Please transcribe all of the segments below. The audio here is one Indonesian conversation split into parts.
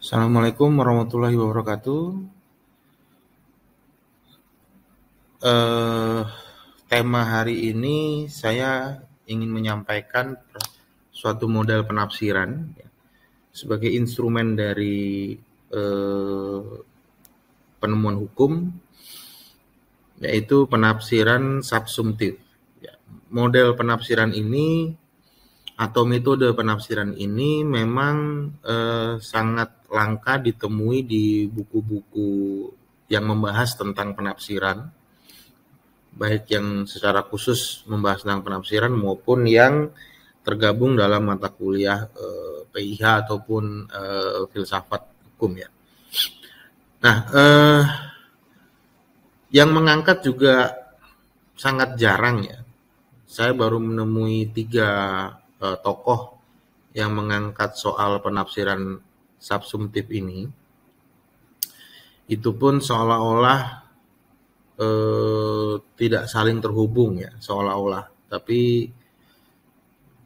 Assalamualaikum warahmatullahi wabarakatuh. Eh, tema hari ini saya ingin menyampaikan suatu model penafsiran ya, sebagai instrumen dari eh, penemuan hukum, yaitu penafsiran subsumtif. Ya, model penafsiran ini atau metode penafsiran ini memang eh, sangat langka ditemui di buku-buku yang membahas tentang penafsiran, baik yang secara khusus membahas tentang penafsiran maupun yang tergabung dalam mata kuliah eh, PIH ataupun eh, filsafat hukum ya. Nah, eh, yang mengangkat juga sangat jarang ya. Saya baru menemui tiga uh, tokoh yang mengangkat soal penafsiran subsumtif ini itu pun seolah-olah eh, tidak saling terhubung ya seolah-olah tapi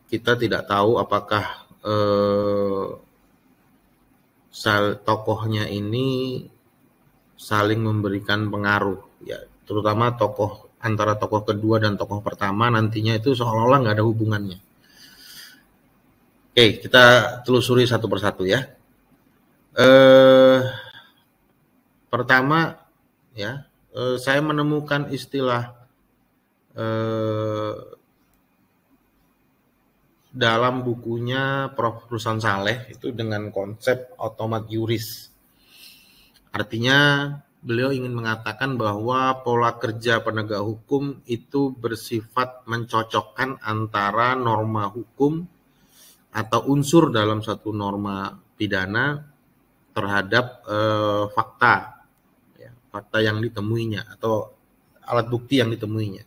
kita tidak tahu apakah eh, sal tokohnya ini saling memberikan pengaruh ya terutama tokoh antara tokoh kedua dan tokoh pertama nantinya itu seolah-olah nggak ada hubungannya Oke, kita telusuri satu persatu ya. Eh, pertama ya, eh, saya menemukan istilah eh, dalam bukunya Prof. Rusan Saleh itu dengan konsep otomat yuris. Artinya beliau ingin mengatakan bahwa pola kerja penegak hukum itu bersifat mencocokkan antara norma hukum atau unsur dalam satu norma pidana terhadap eh, fakta, ya, fakta yang ditemuinya atau alat bukti yang ditemuinya.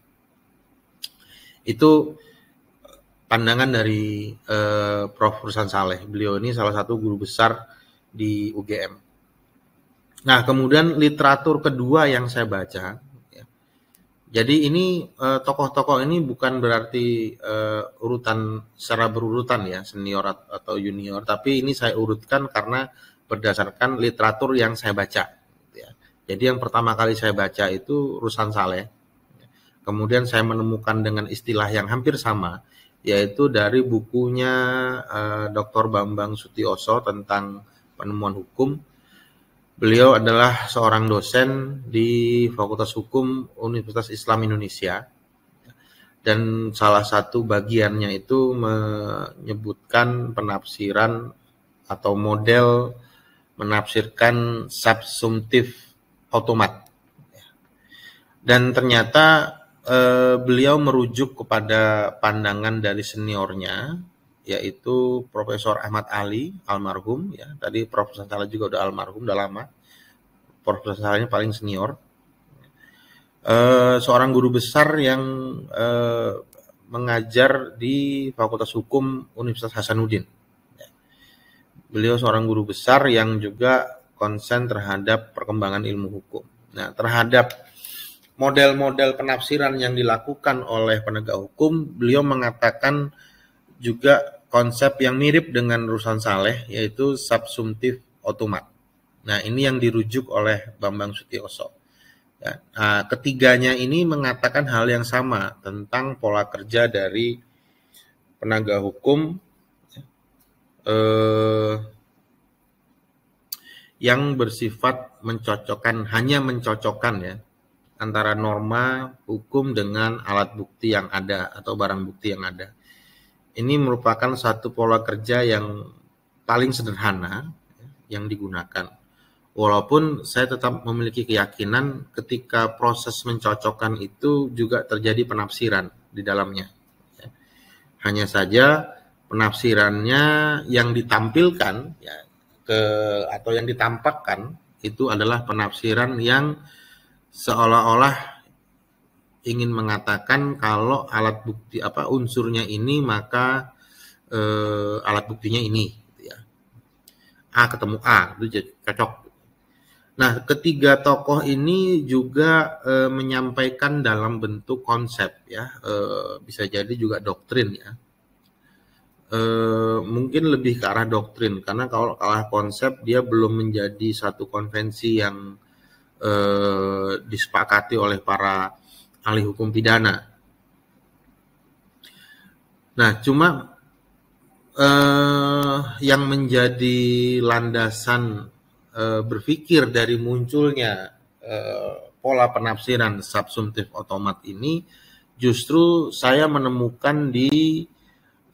Itu pandangan dari eh, Prof. Rusan Saleh. Beliau ini salah satu guru besar di UGM. Nah, kemudian literatur kedua yang saya baca jadi ini eh, tokoh-tokoh ini bukan berarti uh, urutan secara berurutan ya senior atau junior, tapi ini saya urutkan karena berdasarkan literatur yang saya baca. Gitu ya. Jadi yang pertama kali saya baca itu Rusan Saleh, kemudian saya menemukan dengan istilah yang hampir sama, yaitu dari bukunya uh, eh, Dr. Bambang Sutioso tentang penemuan hukum Beliau adalah seorang dosen di Fakultas Hukum Universitas Islam Indonesia dan salah satu bagiannya itu menyebutkan penafsiran atau model menafsirkan subsumtif otomat. Dan ternyata eh, beliau merujuk kepada pandangan dari seniornya yaitu Profesor Ahmad Ali almarhum ya tadi Profesor Salah juga udah almarhum udah lama Profesor Salahnya paling senior e, seorang guru besar yang e, mengajar di Fakultas Hukum Universitas Hasanuddin beliau seorang guru besar yang juga konsen terhadap perkembangan ilmu hukum nah terhadap model-model penafsiran yang dilakukan oleh penegak hukum beliau mengatakan juga konsep yang mirip dengan Rusan Saleh yaitu subsumtif otomat. Nah, ini yang dirujuk oleh Bambang Sutioso. Ya, nah, ketiganya ini mengatakan hal yang sama tentang pola kerja dari penaga hukum ya, eh, yang bersifat mencocokkan hanya mencocokkan ya antara norma hukum dengan alat bukti yang ada atau barang bukti yang ada. Ini merupakan satu pola kerja yang paling sederhana yang digunakan. Walaupun saya tetap memiliki keyakinan ketika proses mencocokkan itu juga terjadi penafsiran di dalamnya. Hanya saja penafsirannya yang ditampilkan ya, ke atau yang ditampakkan itu adalah penafsiran yang seolah-olah ingin mengatakan kalau alat bukti apa unsurnya ini maka eh, alat buktinya ini gitu ya. A ketemu A itu cocok. Nah, ketiga tokoh ini juga eh, menyampaikan dalam bentuk konsep ya, eh, bisa jadi juga doktrin ya. Eh, mungkin lebih ke arah doktrin karena kalau kalah konsep dia belum menjadi satu konvensi yang eh, disepakati oleh para ahli hukum pidana. Nah, cuma eh, yang menjadi landasan eh, berpikir dari munculnya eh, pola penafsiran subsumtif otomat ini justru saya menemukan di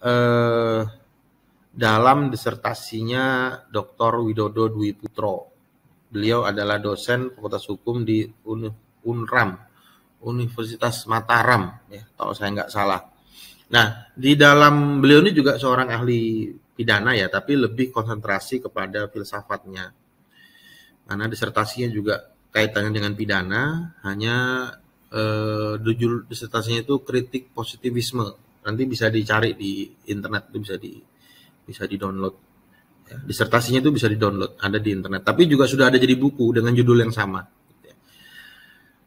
eh, dalam disertasinya Dr. Widodo Dwi Putro. Beliau adalah dosen Fakultas Hukum di UNRAM, Universitas Mataram ya kalau saya nggak salah. Nah di dalam beliau ini juga seorang ahli pidana ya tapi lebih konsentrasi kepada filsafatnya karena disertasinya juga kaitannya dengan pidana hanya eh, judul disertasinya itu kritik positivisme nanti bisa dicari di internet itu bisa di bisa di download ya, disertasinya itu bisa di download ada di internet tapi juga sudah ada jadi buku dengan judul yang sama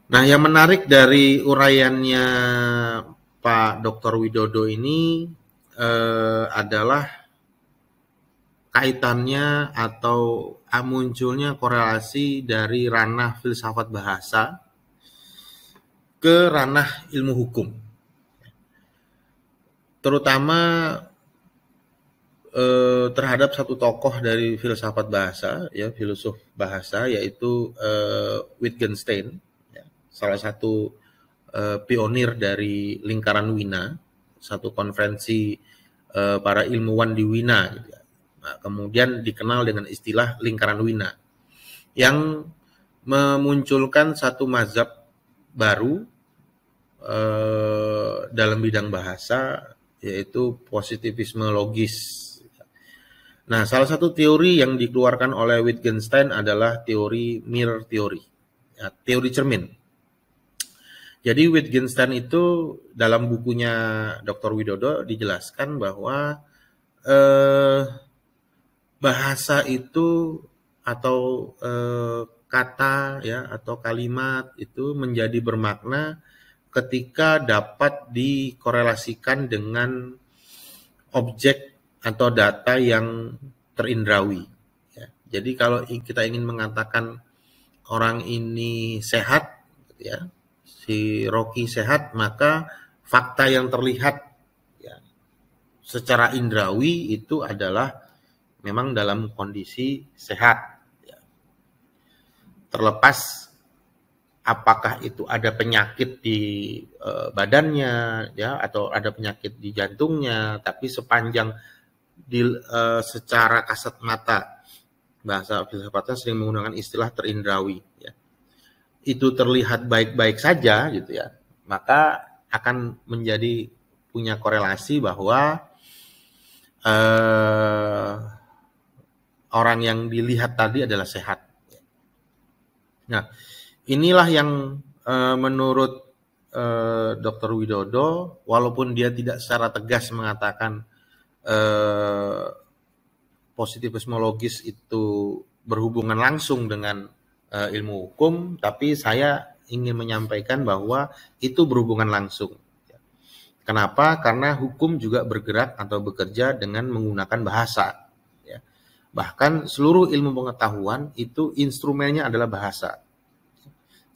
Nah, yang menarik dari uraiannya Pak Dr. Widodo ini eh, adalah kaitannya atau munculnya korelasi dari ranah filsafat bahasa ke ranah ilmu hukum. Terutama eh, terhadap satu tokoh dari filsafat bahasa, ya filosof bahasa yaitu eh, Wittgenstein salah satu uh, pionir dari lingkaran Wina, satu konferensi uh, para ilmuwan di Wina. Gitu ya. Nah, kemudian dikenal dengan istilah lingkaran Wina yang memunculkan satu mazhab baru eh, dalam bidang bahasa yaitu positivisme logis. Nah, salah satu teori yang dikeluarkan oleh Wittgenstein adalah teori mirror teori, ya, nah, teori cermin. Jadi Wittgenstein itu dalam bukunya Dr. Widodo dijelaskan bahwa eh, bahasa itu atau eh, kata ya atau kalimat itu menjadi bermakna ketika dapat dikorelasikan dengan objek atau data yang terindrawi. Ya. Jadi kalau kita ingin mengatakan orang ini sehat, ya si Rocky sehat maka fakta yang terlihat ya, secara indrawi itu adalah memang dalam kondisi sehat ya. terlepas apakah itu ada penyakit di e, badannya ya atau ada penyakit di jantungnya tapi sepanjang di e, secara kasat mata bahasa filsafatnya sering menggunakan istilah terindrawi ya itu terlihat baik-baik saja gitu ya, maka akan menjadi punya korelasi bahwa eh, orang yang dilihat tadi adalah sehat. Nah, inilah yang eh, menurut eh, Dr. Widodo, walaupun dia tidak secara tegas mengatakan eh, positivisme logis itu berhubungan langsung dengan uh, ilmu hukum, tapi saya ingin menyampaikan bahwa itu berhubungan langsung. Kenapa? Karena hukum juga bergerak atau bekerja dengan menggunakan bahasa. Ya. Bahkan seluruh ilmu pengetahuan itu instrumennya adalah bahasa.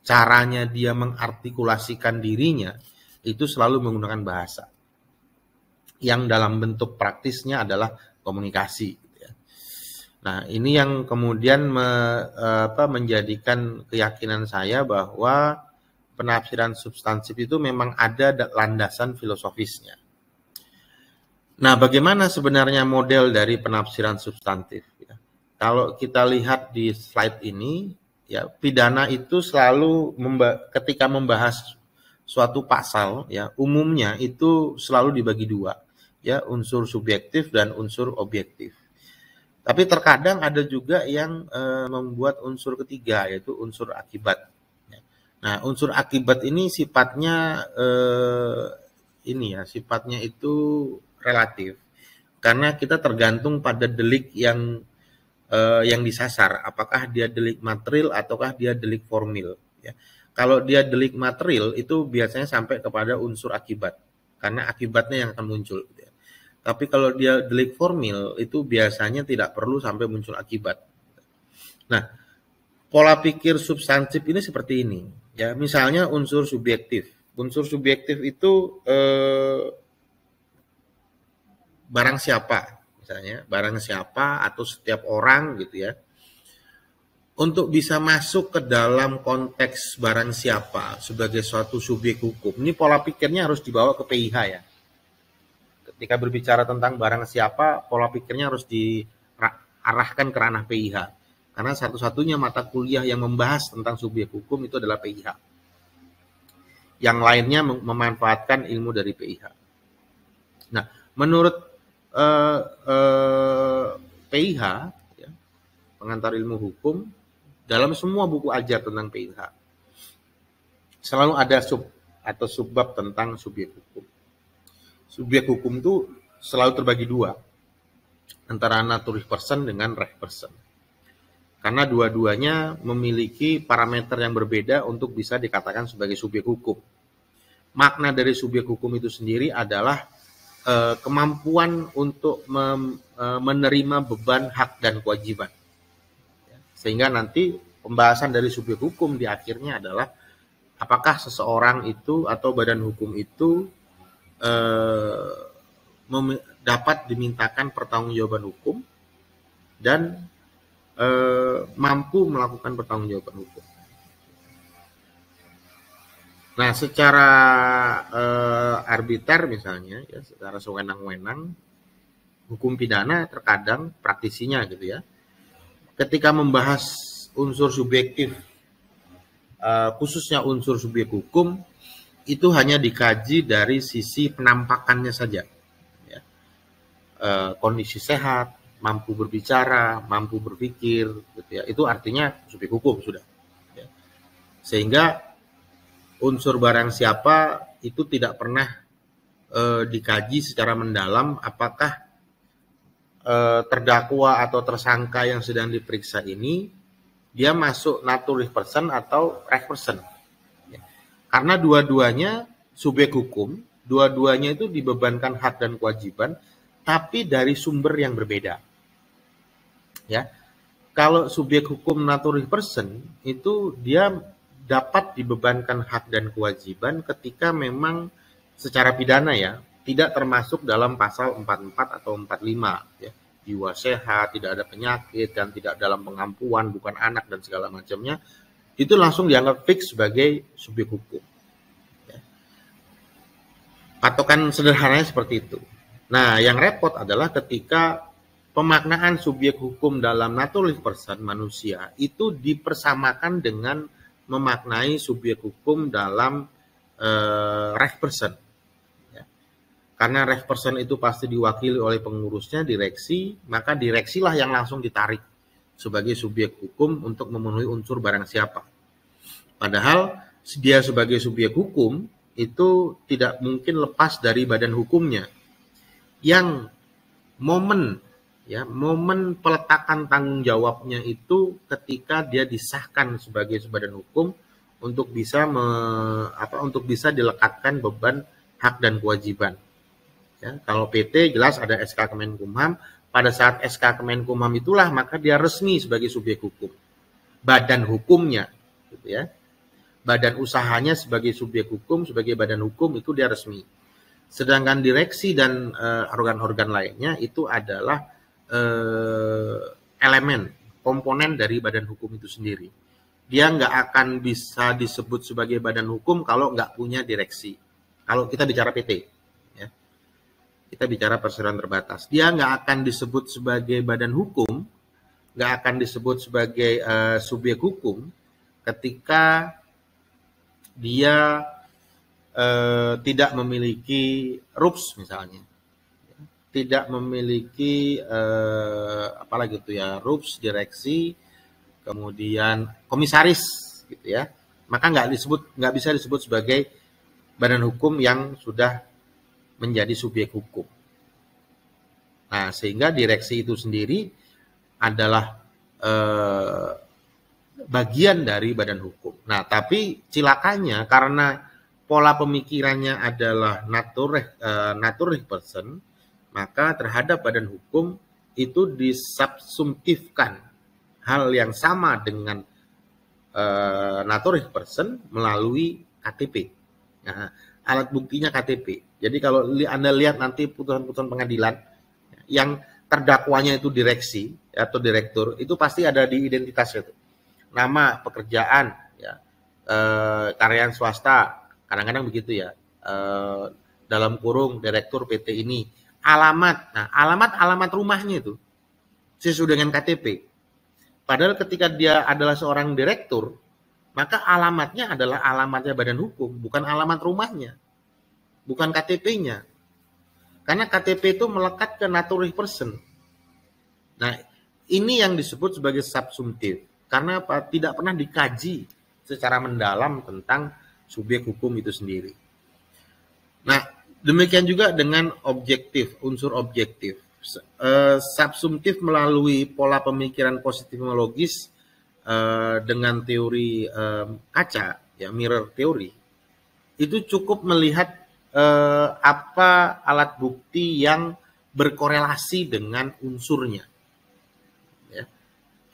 Caranya dia mengartikulasikan dirinya itu selalu menggunakan bahasa. Yang dalam bentuk praktisnya adalah komunikasi Nah, ini yang kemudian me, eh, apa, menjadikan keyakinan saya bahwa penafsiran substansif itu memang ada landasan filosofisnya. Nah, bagaimana sebenarnya model dari penafsiran substantif? Ya? Kalau kita lihat di slide ini, ya pidana itu selalu memba ketika membahas suatu pasal, ya umumnya itu selalu dibagi dua, ya unsur subjektif dan unsur objektif tapi terkadang ada juga yang e, membuat unsur ketiga yaitu unsur akibat. Ya. Nah, unsur akibat ini sifatnya e, ini ya, sifatnya itu relatif karena kita tergantung pada delik yang eh, yang disasar, apakah dia delik material ataukah dia delik formil. Ya. Kalau dia delik material itu biasanya sampai kepada unsur akibat, karena akibatnya yang akan muncul. Tapi kalau dia delik formil itu biasanya tidak perlu sampai muncul akibat. Nah, pola pikir substantif ini seperti ini. Ya, misalnya unsur subjektif. Unsur subjektif itu eh, barang siapa, misalnya barang siapa atau setiap orang gitu ya. Untuk bisa masuk ke dalam konteks barang siapa sebagai suatu subjek hukum, ini pola pikirnya harus dibawa ke PIH ya ketika berbicara tentang barang siapa, pola pikirnya harus diarahkan ke ranah PIH. Karena satu-satunya mata kuliah yang membahas tentang subjek hukum itu adalah PIH. Yang lainnya memanfaatkan ilmu dari PIH. Nah, menurut eh, eh, PIH, ya, pengantar ilmu hukum, dalam semua buku ajar tentang PIH, selalu ada sub atau subbab tentang subjek hukum subjek hukum itu selalu terbagi dua antara natural person dengan reh person karena dua-duanya memiliki parameter yang berbeda untuk bisa dikatakan sebagai subjek hukum. Makna dari subjek hukum itu sendiri adalah eh, kemampuan untuk mem, eh, menerima beban hak dan kewajiban. Sehingga nanti pembahasan dari subjek hukum di akhirnya adalah apakah seseorang itu atau badan hukum itu eh, dapat dimintakan pertanggungjawaban hukum dan eh, mampu melakukan pertanggungjawaban hukum. Nah, secara eh, arbiter misalnya, ya, secara sewenang-wenang, hukum pidana terkadang praktisinya gitu ya, ketika membahas unsur subjektif, eh, khususnya unsur subjek hukum, itu hanya dikaji dari sisi penampakannya saja. Ya. E, kondisi sehat, mampu berbicara, mampu berpikir, gitu ya. itu artinya subjek hukum sudah. Ya. Sehingga unsur barang siapa itu tidak pernah e, dikaji secara mendalam apakah e, terdakwa atau tersangka yang sedang diperiksa ini dia masuk natural person atau reg person karena dua-duanya subjek hukum, dua-duanya itu dibebankan hak dan kewajiban, tapi dari sumber yang berbeda. Ya, kalau subjek hukum natural person itu dia dapat dibebankan hak dan kewajiban ketika memang secara pidana ya tidak termasuk dalam pasal 44 atau 45 ya jiwa sehat tidak ada penyakit dan tidak dalam pengampuan bukan anak dan segala macamnya itu langsung dianggap fix sebagai subjek hukum. Ya. Patokan sederhananya seperti itu. Nah, yang repot adalah ketika pemaknaan subjek hukum dalam natural person manusia itu dipersamakan dengan memaknai subjek hukum dalam uh, eh, right person. Ya. Karena ref person itu pasti diwakili oleh pengurusnya direksi, maka direksilah yang langsung ditarik sebagai subjek hukum untuk memenuhi unsur barang siapa. Padahal dia sebagai subjek hukum itu tidak mungkin lepas dari badan hukumnya. Yang momen ya, momen peletakan tanggung jawabnya itu ketika dia disahkan sebagai badan hukum untuk bisa me, apa untuk bisa dilekatkan beban hak dan kewajiban. Ya, kalau PT jelas ada SK Kemenkumham, pada saat SK Kemenkumham itulah maka dia resmi sebagai subjek hukum. Badan hukumnya, gitu ya. Badan usahanya sebagai subjek hukum, sebagai badan hukum itu dia resmi. Sedangkan direksi dan eh, organ-organ uh, lainnya itu adalah uh, elemen, komponen dari badan hukum itu sendiri. Dia nggak akan bisa disebut sebagai badan hukum kalau nggak punya direksi. Kalau kita bicara PT, kita bicara perseroan terbatas. Dia nggak akan disebut sebagai badan hukum, nggak akan disebut sebagai uh, eh, subjek hukum ketika dia uh, tidak memiliki rups misalnya, tidak memiliki uh, eh, apalagi itu ya rups direksi, kemudian komisaris gitu ya, maka nggak disebut nggak bisa disebut sebagai badan hukum yang sudah menjadi subjek hukum. Nah, sehingga direksi itu sendiri adalah eh, bagian dari badan hukum. Nah, tapi cilakanya karena pola pemikirannya adalah natur eh, natur person, maka terhadap badan hukum itu disubsumtifkan hal yang sama dengan eh, natur person melalui KTP. Nah, alat buktinya KTP. Jadi kalau Anda lihat nanti putusan-putusan pengadilan yang terdakwanya itu direksi atau direktur itu pasti ada di identitas itu. Nama, pekerjaan, ya. E, eh, karyawan swasta, kadang-kadang begitu ya. E, dalam kurung direktur PT ini, alamat. Nah, alamat-alamat rumahnya itu sesuai dengan KTP. Padahal ketika dia adalah seorang direktur, maka alamatnya adalah alamatnya badan hukum, bukan alamat rumahnya bukan KTP-nya. Karena KTP itu melekat ke natural person. Nah, ini yang disebut sebagai subsumtif. Karena apa? Tidak pernah dikaji secara mendalam tentang subjek hukum itu sendiri. Nah, demikian juga dengan objektif, unsur objektif. Eh, subsumtif melalui pola pemikiran positifologis eh, dengan teori eh, kaca, ya mirror teori, itu cukup melihat eh, apa alat bukti yang berkorelasi dengan unsurnya. Ya.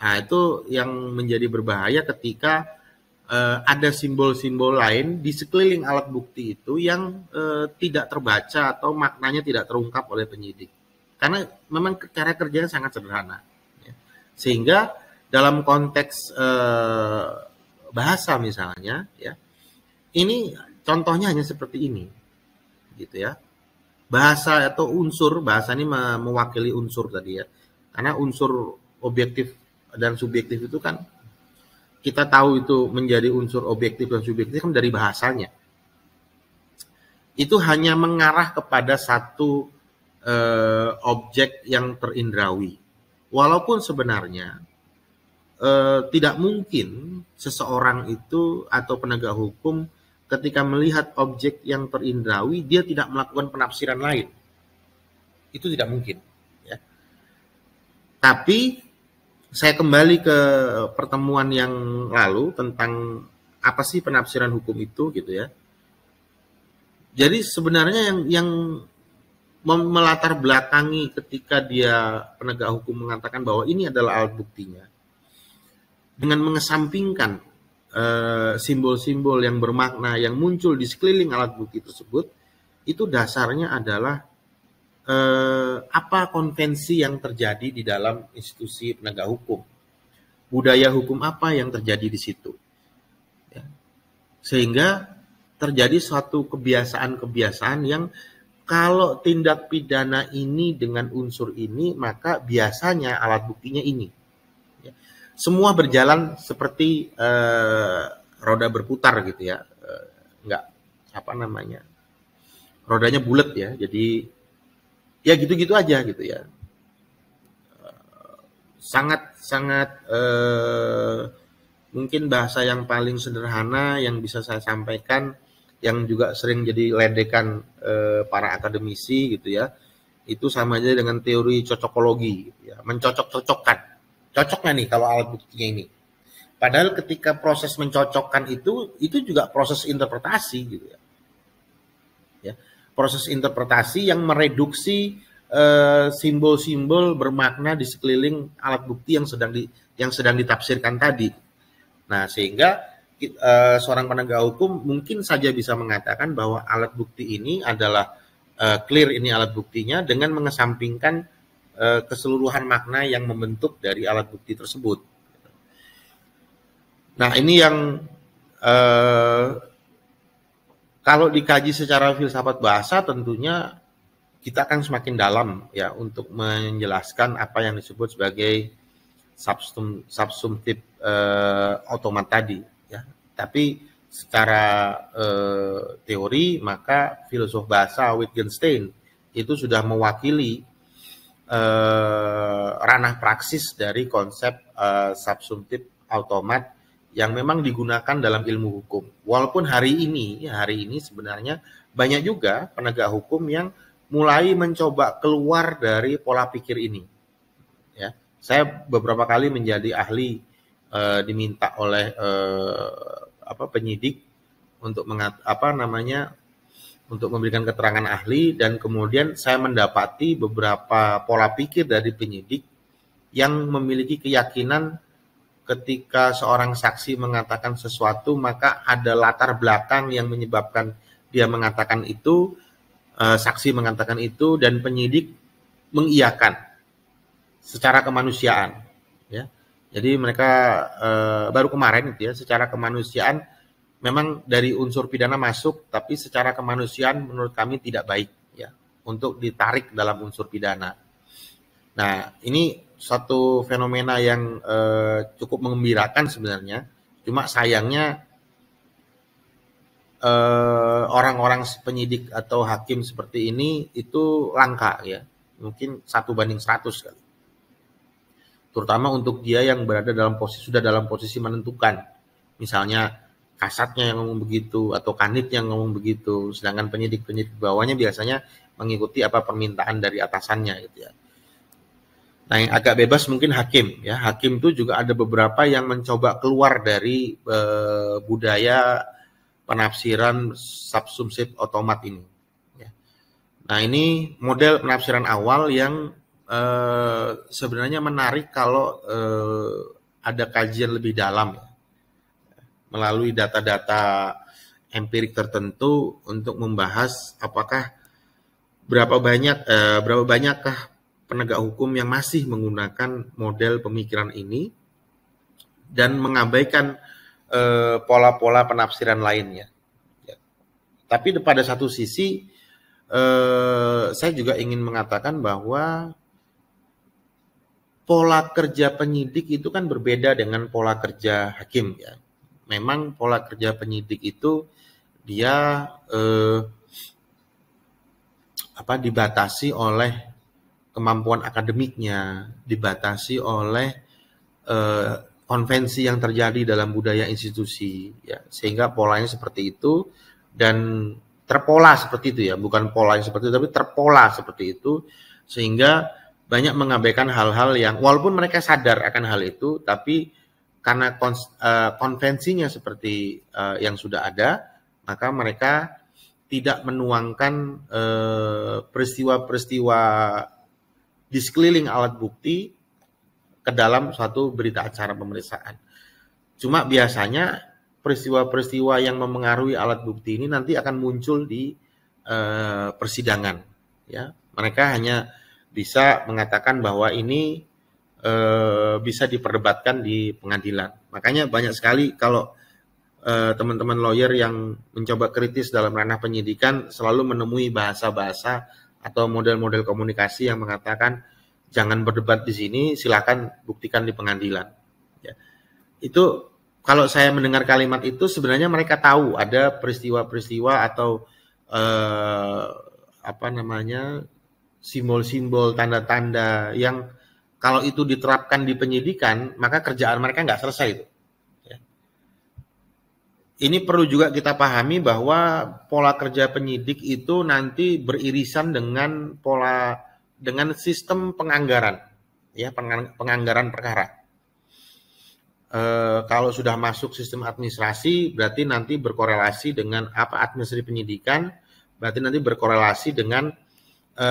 Nah, itu yang menjadi berbahaya ketika eh, ada simbol-simbol lain di sekeliling alat bukti itu yang eh, tidak terbaca atau maknanya tidak terungkap oleh penyidik. Karena memang cara kerjanya sangat sederhana. Ya. Sehingga dalam konteks eh, bahasa misalnya, ya ini contohnya hanya seperti ini gitu ya. Bahasa atau unsur, bahasa ini mewakili unsur tadi ya. Karena unsur objektif dan subjektif itu kan kita tahu itu menjadi unsur objektif dan subjektif kan dari bahasanya. Itu hanya mengarah kepada satu eh, objek yang terindrawi. Walaupun sebenarnya eh, tidak mungkin seseorang itu atau penegak hukum ketika melihat objek yang terindrawi dia tidak melakukan penafsiran lain. Itu tidak mungkin. Ya. Tapi saya kembali ke pertemuan yang lalu tentang apa sih penafsiran hukum itu gitu ya. Jadi sebenarnya yang yang melatar belakangi ketika dia penegak hukum mengatakan bahwa ini adalah alat buktinya dengan mengesampingkan Eh, simbol-simbol yang bermakna yang muncul di sekeliling alat bukti tersebut itu dasarnya adalah eh, apa konvensi yang terjadi di dalam institusi penegak hukum budaya hukum apa yang terjadi di situ ya. sehingga terjadi suatu kebiasaan-kebiasaan yang kalau tindak pidana ini dengan unsur ini maka biasanya alat buktinya ini semua berjalan seperti uh, roda berputar gitu ya uh, nggak apa namanya rodanya bulat ya jadi ya gitu-gitu aja gitu ya eh, sangat sangat uh, mungkin bahasa yang paling sederhana yang bisa saya sampaikan yang juga sering jadi ledekan para akademisi gitu ya itu sama aja dengan teori cocokologi gitu ya mencocok-cocokkan Cocok nggak nih kalau alat buktinya ini? Padahal ketika proses mencocokkan itu, itu juga proses interpretasi gitu ya. ya proses interpretasi yang mereduksi eh, simbol-simbol eh, bermakna di sekeliling alat bukti yang sedang di yang sedang ditafsirkan tadi. Nah, sehingga eh, seorang penegak hukum mungkin saja bisa mengatakan bahwa alat bukti ini adalah eh, clear ini alat buktinya dengan mengesampingkan Eh, keseluruhan makna yang membentuk dari alat bukti tersebut. Nah ini yang eh, kalau dikaji secara filsafat bahasa tentunya kita akan semakin dalam ya untuk menjelaskan apa yang disebut sebagai substum substumtif eh, otomat tadi ya. Tapi secara eh, teori maka filsuf bahasa Wittgenstein itu sudah mewakili eh, ranah praksis dari konsep eh, subsumtif automat yang memang digunakan dalam ilmu hukum. Walaupun hari ini, ya, hari ini sebenarnya banyak juga penegak hukum yang mulai mencoba keluar dari pola pikir ini. Ya, saya beberapa kali menjadi ahli e, diminta oleh e, apa penyidik untuk mengat, apa namanya untuk memberikan keterangan ahli dan kemudian saya mendapati beberapa pola pikir dari penyidik yang memiliki keyakinan ketika seorang saksi mengatakan sesuatu maka ada latar belakang yang menyebabkan dia mengatakan itu eh, saksi mengatakan itu dan penyidik mengiyakan secara kemanusiaan ya jadi mereka eh, baru kemarin itu ya secara kemanusiaan memang dari unsur pidana masuk, tapi secara kemanusiaan menurut kami tidak baik ya untuk ditarik dalam unsur pidana. Nah, ini satu fenomena yang eh, cukup mengembirakan sebenarnya. Cuma sayangnya orang eh, orang-orang penyidik atau hakim seperti ini itu langka ya. Mungkin satu banding seratus kali. Terutama untuk dia yang berada dalam posisi sudah dalam posisi menentukan. Misalnya kasatnya yang ngomong begitu atau kanit yang ngomong begitu sedangkan penyidik-penyidik bawahnya biasanya mengikuti apa permintaan dari atasannya gitu ya nah yang agak bebas mungkin hakim ya hakim itu juga ada beberapa yang mencoba keluar dari e, budaya penafsiran subsumsif otomat ini ya. nah ini model penafsiran awal yang e, sebenarnya menarik kalau e, ada kajian lebih dalam ya melalui data-data empirik tertentu untuk membahas apakah berapa banyak eh, berapa banyakkah penegak hukum yang masih menggunakan model pemikiran ini dan mengabaikan eh, pola-pola eh, penafsiran lainnya. Ya. Tapi pada satu sisi eh, saya juga ingin mengatakan bahwa pola kerja penyidik itu kan berbeda dengan pola kerja hakim ya memang pola kerja penyidik itu dia eh, apa dibatasi oleh kemampuan akademiknya, dibatasi oleh eh, konvensi yang terjadi dalam budaya institusi, ya sehingga polanya seperti itu dan terpola seperti itu ya, bukan polanya seperti itu tapi terpola seperti itu sehingga banyak mengabaikan hal-hal yang walaupun mereka sadar akan hal itu tapi karena kons, uh, konvensinya seperti uh, yang sudah ada, maka mereka tidak menuangkan eh, peristiwa-peristiwa uh, di sekeliling alat bukti ke dalam suatu berita acara pemeriksaan. Cuma biasanya peristiwa-peristiwa yang memengaruhi alat bukti ini nanti akan muncul di uh, persidangan. Ya, mereka hanya bisa mengatakan bahwa ini Eh, bisa diperdebatkan di pengadilan. Makanya banyak sekali kalau eh, teman-teman lawyer yang mencoba kritis dalam ranah penyidikan selalu menemui bahasa-bahasa atau model-model komunikasi yang mengatakan jangan berdebat di sini, silakan buktikan di pengadilan. Ya. Itu kalau saya mendengar kalimat itu sebenarnya mereka tahu ada peristiwa-peristiwa atau eh, apa namanya simbol-simbol tanda-tanda yang kalau itu diterapkan di penyidikan, maka kerjaan mereka nggak selesai itu. Ya. Ini perlu juga kita pahami bahwa pola kerja penyidik itu nanti beririsan dengan pola dengan sistem penganggaran, ya penganggaran perkara. E, kalau sudah masuk sistem administrasi, berarti nanti berkorelasi dengan apa administrasi penyidikan, berarti nanti berkorelasi dengan e,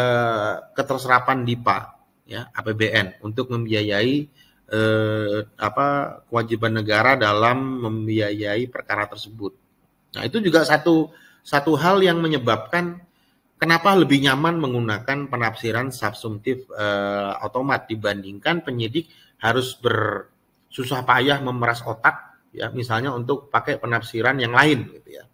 keterserapan DIPA ya APBN untuk membiayai eh, apa kewajiban negara dalam membiayai perkara tersebut. Nah, itu juga satu satu hal yang menyebabkan kenapa lebih nyaman menggunakan penafsiran subsumtif eh, otomat dibandingkan penyidik harus bersusah payah memeras otak ya misalnya untuk pakai penafsiran yang lain gitu ya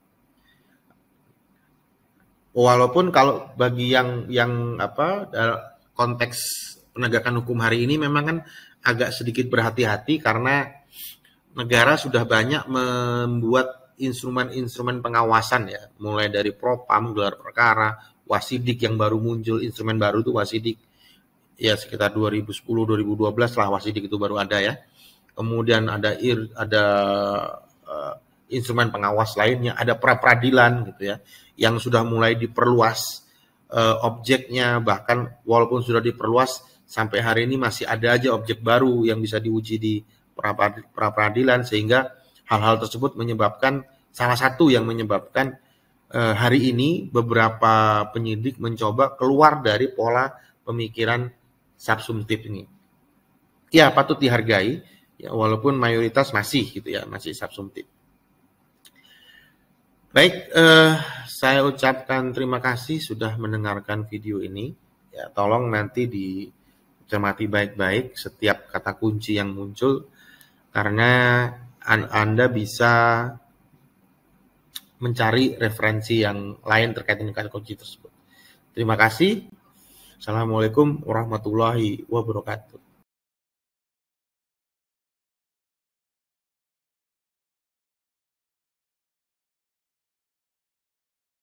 walaupun kalau bagi yang yang apa konteks penegakan hukum hari ini memang kan agak sedikit berhati-hati karena negara sudah banyak membuat instrumen-instrumen pengawasan ya, mulai dari propam, gelar perkara, wasidik yang baru muncul, instrumen baru itu wasidik. Ya sekitar 2010 2012 lah wasidik itu baru ada ya. Kemudian ada ir, ada uh, instrumen pengawas lainnya, ada pra peradilan gitu ya yang sudah mulai diperluas uh, objeknya bahkan walaupun sudah diperluas sampai hari ini masih ada aja objek baru yang bisa diuji di pra peradilan sehingga hal-hal tersebut menyebabkan salah satu yang menyebabkan eh, hari ini beberapa penyidik mencoba keluar dari pola pemikiran subsumtif ini. Ya patut dihargai ya walaupun mayoritas masih gitu ya masih subsumtif. Baik, eh, saya ucapkan terima kasih sudah mendengarkan video ini. Ya, tolong nanti di cermati baik-baik setiap kata kunci yang muncul karena Anda bisa mencari referensi yang lain terkait dengan kata kunci tersebut. Terima kasih. Assalamualaikum warahmatullahi wabarakatuh.